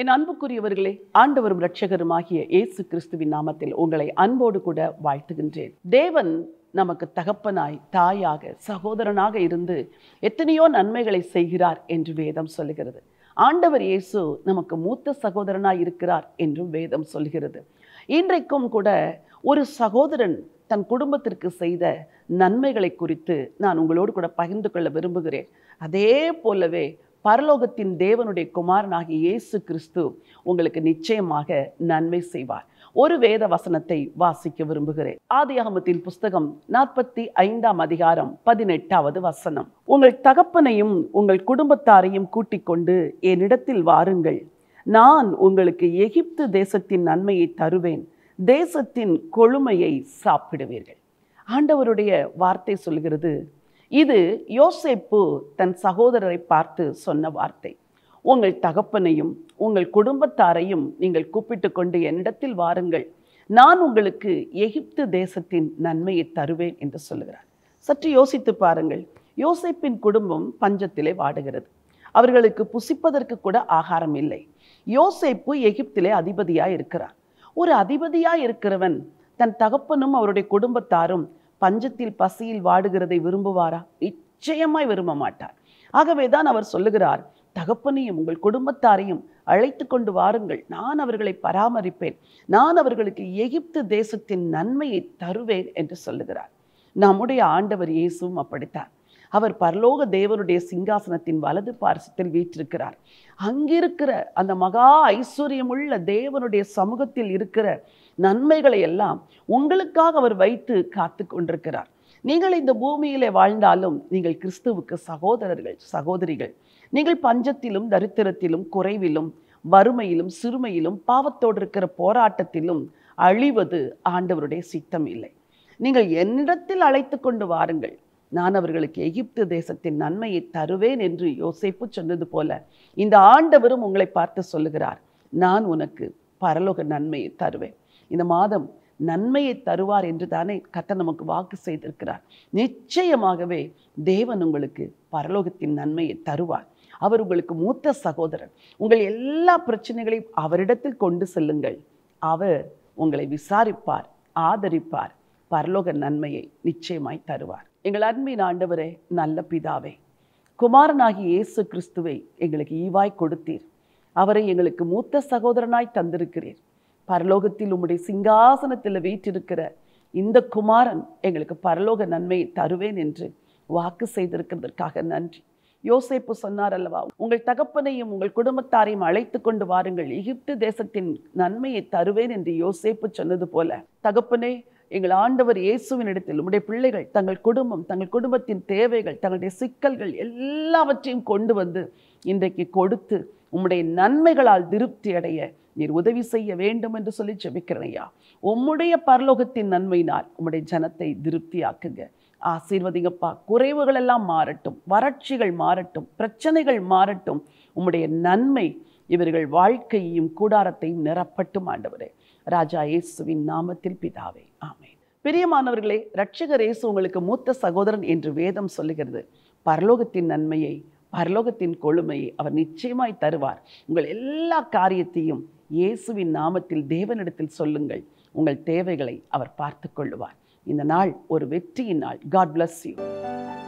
என் அன்புக்குரியவர்களே ஆண்டவரும் ஆகிய இயேசு கிறிஸ்துவின் நாமத்தில் உங்களை அன்போடு கூட வாழ்த்துகின்றேன் தேவன் நமக்கு தகப்பனாய் தாயாக சகோதரனாக இருந்து எத்தனையோ நன்மைகளை செய்கிறார் என்று வேதம் சொல்லுகிறது ஆண்டவர் இயேசு நமக்கு மூத்த சகோதரனாய் இருக்கிறார் என்றும் வேதம் சொல்கிறது இன்றைக்கும் கூட ஒரு சகோதரன் தன் குடும்பத்திற்கு செய்த நன்மைகளை குறித்து நான் உங்களோடு கூட பகிர்ந்து கொள்ள விரும்புகிறேன் அதே போலவே பரலோகத்தின் தேவனுடைய குமாரனாகிய இயேசு கிறிஸ்து உங்களுக்கு நிச்சயமாக நன்மை செய்வார் ஒரு வேத வசனத்தை வாசிக்க விரும்புகிறேன் ஆதியாகமத்தின் புஸ்தகம் நாற்பத்தி ஐந்தாம் அதிகாரம் பதினெட்டாவது வசனம் உங்கள் தகப்பனையும் உங்கள் குடும்பத்தாரையும் கூட்டிக் கொண்டு என்னிடத்தில் வாருங்கள் நான் உங்களுக்கு எகிப்து தேசத்தின் நன்மையை தருவேன் தேசத்தின் கொழுமையை சாப்பிடுவீர்கள் ஆண்டவருடைய வார்த்தை சொல்கிறது இது யோசேப்பு தன் சகோதரரை பார்த்து சொன்ன வார்த்தை உங்கள் தகப்பனையும் உங்கள் குடும்பத்தாரையும் நீங்கள் கூப்பிட்டு கொண்டு என்னிடத்தில் வாருங்கள் நான் உங்களுக்கு எகிப்து தேசத்தின் நன்மையை தருவேன் என்று சொல்லுகிறார் சற்று யோசித்து பாருங்கள் யோசேப்பின் குடும்பம் பஞ்சத்திலே வாடுகிறது அவர்களுக்கு புசிப்பதற்கு கூட ஆகாரம் இல்லை யோசேப்பு எகிப்திலே அதிபதியாக இருக்கிறார் ஒரு அதிபதியாக இருக்கிறவன் தன் தகப்பனும் அவருடைய குடும்பத்தாரும் பஞ்சத்தில் பசியில் வாடுகிறதை விரும்புவாரா நிச்சயமாய் விரும்ப மாட்டார் ஆகவே தான் அவர் சொல்லுகிறார் தகப்பனையும் உங்கள் குடும்பத்தாரையும் அழைத்து கொண்டு வாருங்கள் நான் அவர்களை பராமரிப்பேன் நான் அவர்களுக்கு எகிப்து தேசத்தின் நன்மையை தருவேன் என்று சொல்லுகிறார் நம்முடைய ஆண்டவர் இயேசுவும் அப்படித்தான் அவர் பரலோக தேவனுடைய சிங்காசனத்தின் வலது பார்சத்தில் வீற்றிருக்கிறார் அங்கிருக்கிற அந்த மகா ஐஸ்வர்யமுள்ள தேவனுடைய சமூகத்தில் இருக்கிற நன்மைகளை எல்லாம் உங்களுக்காக அவர் வைத்து காத்து கொண்டிருக்கிறார் நீங்கள் இந்த பூமியிலே வாழ்ந்தாலும் நீங்கள் கிறிஸ்துவுக்கு சகோதரர்கள் சகோதரிகள் நீங்கள் பஞ்சத்திலும் தரித்திரத்திலும் குறைவிலும் வறுமையிலும் சிறுமையிலும் பாவத்தோடு இருக்கிற போராட்டத்திலும் அழிவது ஆண்டவருடைய சித்தம் இல்லை நீங்கள் என்னிடத்தில் அழைத்து கொண்டு வாருங்கள் நான் அவர்களுக்கு எகிப்து தேசத்தின் நன்மையை தருவேன் என்று யோசிப்பு சொன்னது போல இந்த ஆண்டவரும் உங்களை பார்த்து சொல்லுகிறார் நான் உனக்கு பரலோக நன்மையை தருவேன் இந்த மாதம் நன்மையை தருவார் என்று தானே கத்த நமக்கு வாக்கு செய்திருக்கிறார் நிச்சயமாகவே தேவன் உங்களுக்கு பரலோகத்தின் நன்மையை தருவார் அவர் உங்களுக்கு மூத்த சகோதரர் உங்கள் எல்லா பிரச்சனைகளையும் அவரிடத்தில் கொண்டு செல்லுங்கள் அவர் உங்களை விசாரிப்பார் ஆதரிப்பார் பரலோக நன்மையை நிச்சயமாய் தருவார் எங்கள் அன்பின் ஆண்டவரே நல்ல பிதாவே குமாரனாகி இயேசு கிறிஸ்துவை எங்களுக்கு ஈவாய் கொடுத்தீர் அவரை எங்களுக்கு மூத்த சகோதரனாய் தந்திருக்கிறீர் பரலோகத்தில் உம்முடைய சிங்காசனத்தில் வீற்றிருக்கிற இந்த குமாரன் எங்களுக்கு பரலோக நன்மையை தருவேன் என்று வாக்கு செய்திருக்கிறதற்காக நன்றி யோசேப்பு சொன்னார் அல்லவா உங்கள் தகப்பனையும் உங்கள் குடும்பத்தாரையும் அழைத்து கொண்டு வாருங்கள் எகிப்து தேசத்தின் நன்மையை தருவேன் என்று யோசேப்பு சொன்னது போல தகப்பனே எங்கள் ஆண்டவர் இயேசுவின் இடத்தில் உடைய பிள்ளைகள் தங்கள் குடும்பம் தங்கள் குடும்பத்தின் தேவைகள் தங்களுடைய சிக்கல்கள் எல்லாவற்றையும் கொண்டு வந்து இன்றைக்கு கொடுத்து உம்முடைய நன்மைகளால் திருப்தி அடைய நீர் உதவி செய்ய வேண்டும் என்று சொல்லி ஜெபிக்கிறேன் ஐயா உம்முடைய பரலோகத்தின் நன்மையினால் உம்முடைய ஜனத்தை திருப்தியாக்குங்க ஆசீர்வதிங்கப்பா குறைவுகள் எல்லாம் மாறட்டும் வறட்சிகள் மாறட்டும் பிரச்சனைகள் மாறட்டும் உம்முடைய நன்மை இவர்கள் வாழ்க்கையையும் கூடாரத்தையும் நிரப்பட்டும் ஆண்டவரே ராஜா இயேசுவின் நாமத்தில் பிதாவே ஆமை பிரியமானவர்களே ரட்சகர் இயேசு உங்களுக்கு மூத்த சகோதரன் என்று வேதம் சொல்லுகிறது பரலோகத்தின் நன்மையை பரலோகத்தின் கொழுமையை அவர் நிச்சயமாய் தருவார் உங்கள் எல்லா காரியத்தையும் இயேசுவின் நாமத்தில் தேவனிடத்தில் சொல்லுங்கள் உங்கள் தேவைகளை அவர் பார்த்து கொள்ளுவார் இந்த நாள் ஒரு வெற்றியின் நாள் காட் பிளஸ் யூ